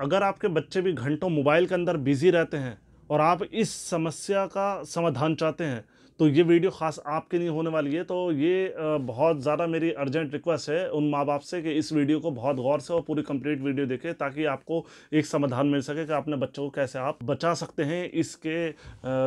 अगर आपके बच्चे भी घंटों मोबाइल के अंदर बिज़ी रहते हैं और आप इस समस्या का समाधान चाहते हैं तो ये वीडियो ख़ास आपके लिए होने वाली है तो ये बहुत ज़्यादा मेरी अर्जेंट रिक्वेस्ट है उन माँ बाप से कि इस वीडियो को बहुत गौर से और पूरी कंप्लीट वीडियो देखें ताकि आपको एक समाधान मिल सके कि अपने बच्चों को कैसे आप बचा सकते हैं इसके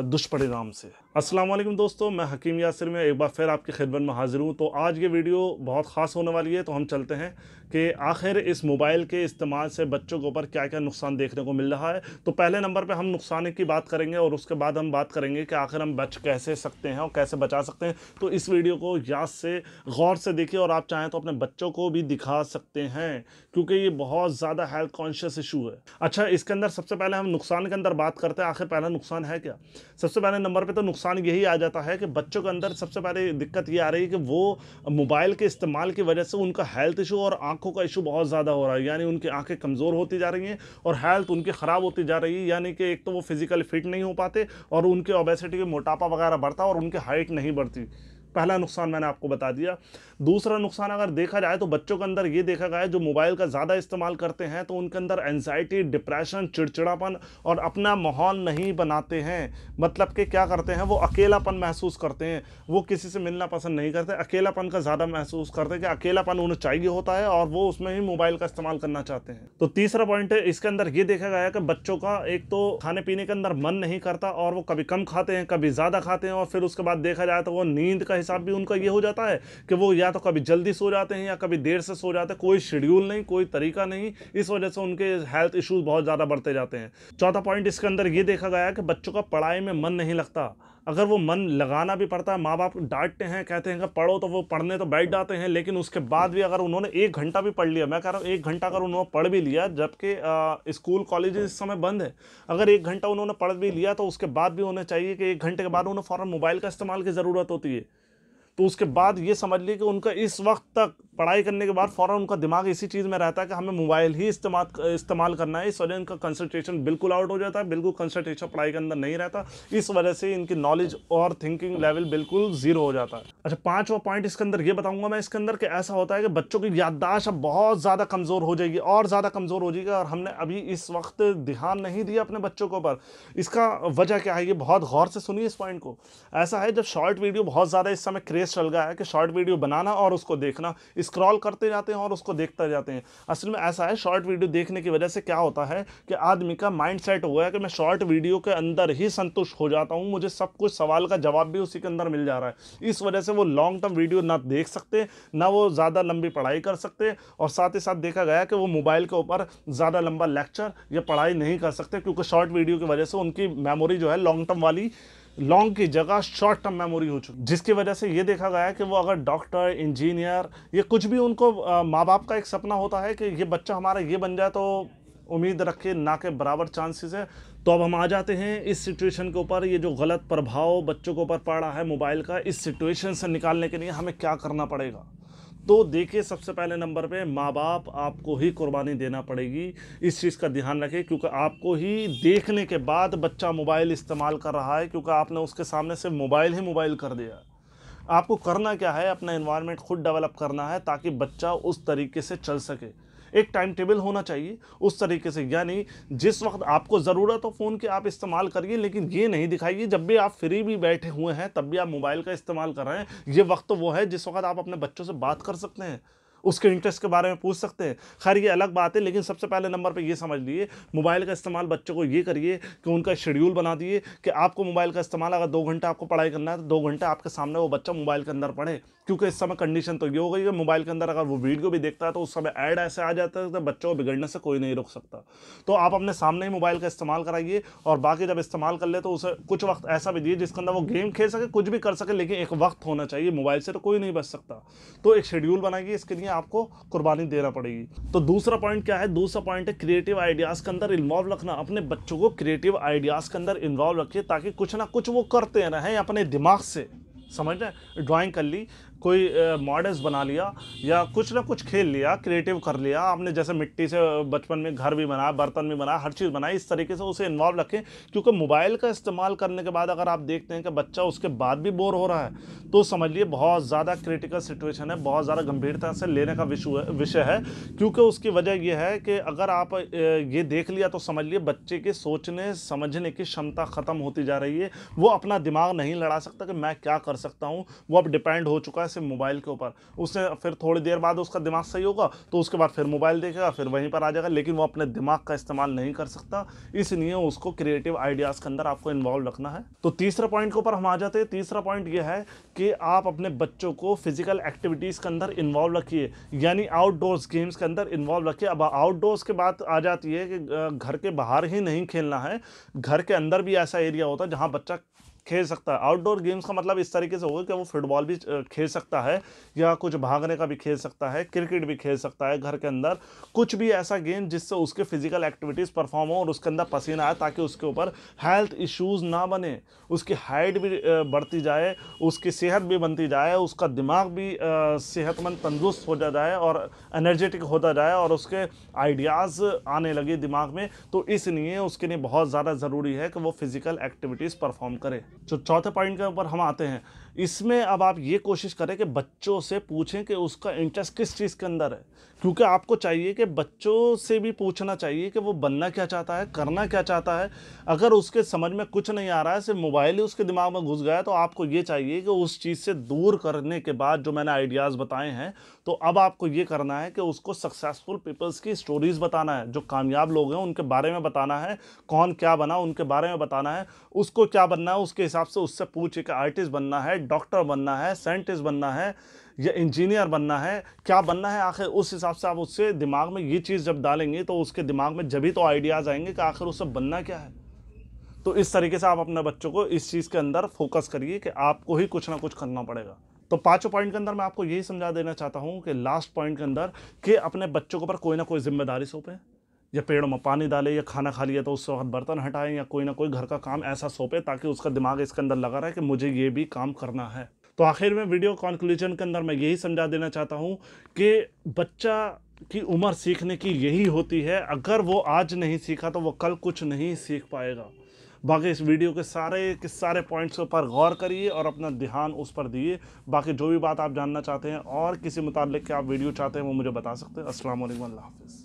दुष्परिणाम से असलम दोस्तों मैं हकीम यासिर में एक बार फिर आपकी खिदमत में हाजिर हूँ तो आज ये वीडियो बहुत ख़ास होने वाली है तो हम चलते हैं कि आखिर इस मोबाइल के इस्तेमाल से बच्चों के ऊपर क्या क्या नुकसान देखने को मिल रहा है तो पहले नंबर पर हम नुकसान की बात करेंगे और उसके बाद हम बात करेंगे कि आखिर हम बच कैसे सकते सकते हैं और कैसे बचा सकते हैं तो इस वीडियो को याद से गौर से देखिए और आप चाहें तो अपने बच्चों को भी दिखा सकते हैं क्योंकि ये बहुत ज़्यादा हेल्थ कॉन्शियस इशू है अच्छा इसके अंदर सबसे पहले हम नुकसान के अंदर बात करते हैं आखिर पहला नुकसान है क्या सबसे पहले नंबर पर तो नुकसान यही आ जाता है कि बच्चों के अंदर सबसे पहले दिक्कत ये आ रही है कि वो मोबाइल के इस्तेमाल की वजह से उनका हेल्थ इशू और आंखों का इशू बहुत ज़्यादा हो रहा है यानी उनकी आंखें कमज़ोर होती जा रही हैं और हेल्थ उनकी ख़राब होती जा रही है यानी कि एक तो वो फिज़िकली फिट नहीं हो पाते और उनके ओबेसिटी मोटापा वगैरह बढ़ता और उनकी हाइट नहीं बढ़ती पहला नुकसान मैंने आपको बता दिया दूसरा नुकसान अगर देखा जाए तो बच्चों के अंदर ये देखा गया जो मोबाइल का ज़्यादा इस्तेमाल करते हैं तो उनके अंदर एनजाइटी डिप्रेशन चिड़चिड़ापन और अपना माहौल नहीं बनाते हैं मतलब कि क्या करते हैं वो अकेलापन महसूस करते हैं वो किसी से मिलना पसंद नहीं करते अकेलापन का ज़्यादा महसूस करते हैं कि अकेलापन उन्हें चाहिए होता है और वो उसमें ही मोबाइल का इस्तेमाल करना चाहते हैं तो तीसरा पॉइंट है इसके अंदर ये देखा गया कि बच्चों का एक तो खाने पीने के अंदर मन नहीं करता और वो कभी कम खाते हैं कभी ज़्यादा खाते हैं और फिर उसके बाद देखा जाए तो वो नींद का हिसाब भी उनका ये हो जाता है कि वो या तो कभी जल्दी सो जाते हैं या कभी देर से सो जाते हैं कोई शेड्यूल नहीं कोई तरीका नहीं इस वजह से उनके हेल्थ इशूज़ बहुत ज़्यादा बढ़ते जाते हैं चौथा पॉइंट इसके अंदर ये देखा गया कि बच्चों का पढ़ाई में मन नहीं लगता अगर वो मन लगाना भी पड़ता है माँ बाप डांटते हैं कहते हैं कि पढ़ो तो वो पढ़ने तो बैठ जाते हैं लेकिन उसके बाद भी अगर उन्होंने एक घंटा भी पढ़ लिया मैं कह रहा हूँ एक घंटा अगर उन्होंने पढ़ भी लिया जबकि स्कूल कॉलेज इस समय बंद है अगर एक घंटा उन्होंने पढ़ भी लिया तो उसके बाद भी उन्हें चाहिए कि एक घंटे के बाद उन्हें फ़ौरन मोबाइल का इस्तेमाल की ज़रूरत होती है तो उसके बाद ये समझ लिए कि उनका इस वक्त तक पढ़ाई करने के बाद फ़ौरन उनका दिमाग इसी चीज़ में रहता है कि हमें मोबाइल ही इस्तेमाल इस्तेमाल करना है इस वजह इनका कंसनट्रेशन बिल्कुल आउट हो जाता है बिल्कुल कंसनट्रेशन पढ़ाई के अंदर नहीं रहता इस वजह से इनकी नॉलेज और थिंकिंग लेवल बिल्कुल ज़ीरो हो जाता है अच्छा पाँचवा पॉइंट इसके अंदर ये बताऊँगा मैं इसके अंदर कि ऐसा होता है कि बच्चों की याददाश्त अब बहुत ज़्यादा कमज़ोर हो जाएगी और ज़्यादा कमज़ोर हो जाएगी और हमने अभी इस वक्त ध्यान नहीं दिया अपने बच्चों के ऊपर इसका वजह क्या है ये बहुत गौर से सुनिए इस पॉइंट को ऐसा है जब शॉर्ट वीडियो बहुत ज़्यादा इस समय क्रिएट क्रेज़ चल गया है कि शॉर्ट वीडियो बनाना और उसको देखना स्क्रॉल करते जाते हैं और उसको देखते जाते हैं असल में ऐसा है शॉर्ट वीडियो देखने की वजह से क्या होता है कि आदमी का माइंड सेट हो गया कि मैं शॉर्ट वीडियो के अंदर ही संतुष्ट हो जाता हूँ मुझे सब कुछ सवाल का जवाब भी उसी के अंदर मिल जा रहा है इस वजह से वो लॉन्ग टर्म वीडियो ना देख सकते ना वो ज़्यादा लंबी पढ़ाई कर सकते और साथ ही साथ देखा गया कि वो मोबाइल के ऊपर ज़्यादा लंबा लेक्चर या पढ़ाई नहीं कर सकते क्योंकि शॉर्ट वीडियो की वजह से उनकी मेमोरी जो है लॉन्ग टर्म वाली लॉन्ग की जगह शॉर्ट टर्म मेमोरी हो चुकी जिसकी वजह से ये देखा गया है कि वो अगर डॉक्टर इंजीनियर ये कुछ भी उनको माँ बाप का एक सपना होता है कि ये बच्चा हमारा ये बन जाए तो उम्मीद रखे ना के बराबर चांसेस है तो अब हम आ जाते हैं इस सिचुएशन के ऊपर ये जो गलत प्रभाव बच्चों के ऊपर पड़ रहा है मोबाइल का इस सिचुएशन से निकालने के लिए हमें क्या करना पड़ेगा तो देखिए सबसे पहले नंबर पे माँ बाप आपको ही कुर्बानी देना पड़ेगी इस चीज़ का ध्यान रखें क्योंकि आपको ही देखने के बाद बच्चा मोबाइल इस्तेमाल कर रहा है क्योंकि आपने उसके सामने से मोबाइल ही मोबाइल कर दिया आपको करना क्या है अपना इन्वायरमेंट खुद डेवलप करना है ताकि बच्चा उस तरीके से चल सके एक टाइम टेबल होना चाहिए उस तरीके से यानी जिस वक्त आपको ज़रूरत हो फ़ोन की आप इस्तेमाल करिए लेकिन ये नहीं दिखाइए जब भी आप फ्री भी बैठे हुए हैं तब भी आप मोबाइल का इस्तेमाल कर रहे हैं ये वक्त तो वो है जिस वक्त आप अपने बच्चों से बात कर सकते हैं उसके इंटरेस्ट के बारे में पूछ सकते हैं खैर ये अलग बात है लेकिन सबसे पहले नंबर पर यह समझ लीजिए मोबाइल का इस्तेमाल बच्चों को ये करिए कि उनका शेड्यूल बना दिए कि आपको मोबाइल का इस्तेमाल अगर दो घंटा आपको पढ़ाई करना है तो दो घंटे आपके सामने वो बच्चा मोबाइल के अंदर पढ़े क्योंकि इस समय कंडीशन तो ये हो गई है मोबाइल के अंदर अगर वो वीडियो भी देखता है तो उस समय ऐड ऐसे आ जाता है तो बच्चों को बिगड़ने से कोई नहीं रोक सकता तो आप अपने सामने ही मोबाइल का इस्तेमाल कराइए और बाकी जब इस्तेमाल कर ले तो उसे कुछ वक्त ऐसा भी दिए जिसके अंदर वो गेम खेल सके कुछ भी कर सके लेकिन एक वक्त होना चाहिए मोबाइल से तो कोई नहीं बच सकता तो एक शेड्यूल बनाइए इसके लिए आपको कुर्बानी देना पड़ेगी तो दूसरा पॉइंट क्या है दूसरा पॉइंट है क्रिएटिव आइडियाज़ के अंदर इन्वॉल्व रखना अपने बच्चों को क्रिएटिव आइडियाज़ के अंदर इन्वॉल्व रखिए ताकि कुछ ना कुछ वो करते रहें अपने दिमाग से समझ रहे ड्राइंग कर ली कोई मॉडल्स बना लिया या कुछ ना कुछ खेल लिया क्रिएटिव कर लिया आपने जैसे मिट्टी से बचपन में घर भी बनाया बर्तन भी बनाया हर चीज़ बनाई इस तरीके से उसे इन्वॉल्व रखें क्योंकि मोबाइल का इस्तेमाल करने के बाद अगर आप देखते हैं कि बच्चा उसके बाद भी बोर हो रहा है तो समझ लिए बहुत ज़्यादा क्रिटिकल सिचुएशन है बहुत ज़्यादा गंभीरता से लेने का विषय है क्योंकि उसकी वजह यह है कि अगर आप ये देख लिया तो समझ लिए बच्चे के सोचने समझने की क्षमता ख़त्म होती जा रही है वो अपना दिमाग नहीं लड़ा सकता कि मैं क्या कर सकता हूँ वो अब डिपेंड हो चुका है सिर्फ मोबाइल के ऊपर उसने फिर थोड़ी देर बाद उसका दिमाग सही होगा तो उसके बाद फिर मोबाइल देखेगा फिर वहीं पर आ जाएगा लेकिन वो अपने दिमाग का इस्तेमाल नहीं कर सकता इसलिए उसको क्रिएटिव आइडियाज़ के अंदर आपको इन्वॉल्व रखना है तो तीसरे पॉइंट के ऊपर हम आ जाते हैं तीसरा पॉइंट ये है कि आप अपने बच्चों को फिजिकल एक्टिविटीज़ के अंदर इन्वॉल्व रखिए यानी आउटडोर्स गेम्स के अंदर इन्वॉल्व रखिए अब आउटडोर्स के बाद आ जाती है कि घर के बाहर ही नहीं खेलना है घर के अंदर भी ऐसा एरिया होता है जहाँ बच्चा खेल सकता है आउटडोर गेम्स का मतलब इस तरीके से होगा कि वो फुटबॉल भी खेल सकता है या कुछ भागने का भी खेल सकता है क्रिकेट भी खेल सकता है घर के अंदर कुछ भी ऐसा गेम जिससे उसके फिजिकल एक्टिविटीज़ परफॉर्म हो और उसके अंदर पसीना आए ताकि उसके ऊपर हेल्थ इश्यूज़ ना बने उसकी हाइट भी बढ़ती जाए उसकी सेहत भी बनती जाए उसका दिमाग भी सेहतमंद तंदुरुस्त हो जाए और एनर्जेटिक होता जाए और उसके आइडियाज़ आने लगे दिमाग में तो इसलिए उसके लिए बहुत ज़्यादा ज़रूरी है कि वो फिज़िकल एक्टिविटीज़ परफॉर्म करें जो चौथे पॉइंट के ऊपर हम आते हैं इसमें अब आप ये कोशिश करें कि बच्चों से पूछें कि उसका इंटरेस्ट किस चीज़ के अंदर है क्योंकि आपको चाहिए कि बच्चों से भी पूछना चाहिए कि वो बनना क्या चाहता है करना क्या चाहता है अगर उसके समझ में कुछ नहीं आ रहा है सिर्फ मोबाइल ही उसके दिमाग में घुस गया तो आपको ये चाहिए कि उस चीज़ से दूर करने के बाद जो मैंने आइडियाज़ बताए हैं तो अब आपको ये करना है कि उसको सक्सेसफुल पीपल्स की स्टोरीज़ बताना है जो कामयाब लोग हैं उनके बारे में बताना है कौन क्या बना उनके बारे में बताना है उसको क्या बनना है उसके उसके हिसाब से उससे पूछ कि आर्टिस्ट बनना है डॉक्टर बनना है साइंटिस्ट बनना है या इंजीनियर बनना है क्या बनना है आखिर उस हिसाब से आप उससे दिमाग में ये चीज़ जब डालेंगे तो उसके दिमाग में जब ही तो आइडियाज़ आएंगे कि आखिर उससे बनना क्या है तो इस तरीके से आप अपने बच्चों को इस चीज़ के अंदर फोकस करिए कि आपको ही कुछ ना कुछ करना पड़ेगा तो पांचों पॉइंट के अंदर मैं आपको यही समझा देना चाहता हूँ कि लास्ट पॉइंट के अंदर कि अपने बच्चों के ऊपर कोई ना कोई जिम्मेदारी सौंपें या पेड़ में पानी डाले या खाना खा लिया तो उस वक्त बर्तन हटाएं या कोई ना कोई घर का काम ऐसा सौंपे ताकि उसका दिमाग इसके अंदर लगा रहे कि मुझे ये भी काम करना है तो आखिर में वीडियो कॉन्क्लूजन के अंदर मैं यही समझा देना चाहता हूँ कि बच्चा की उम्र सीखने की यही होती है अगर वो आज नहीं सीखा तो वो कल कुछ नहीं सीख पाएगा बाकी इस वीडियो के सारे के सारे पॉइंट्स पर गौर करिए और अपना ध्यान उस पर दिए बाकी जो भी बात आप जानना चाहते हैं और किसी के आप वीडियो चाहते हैं वो मुझे बता सकते हैं असल हाफ़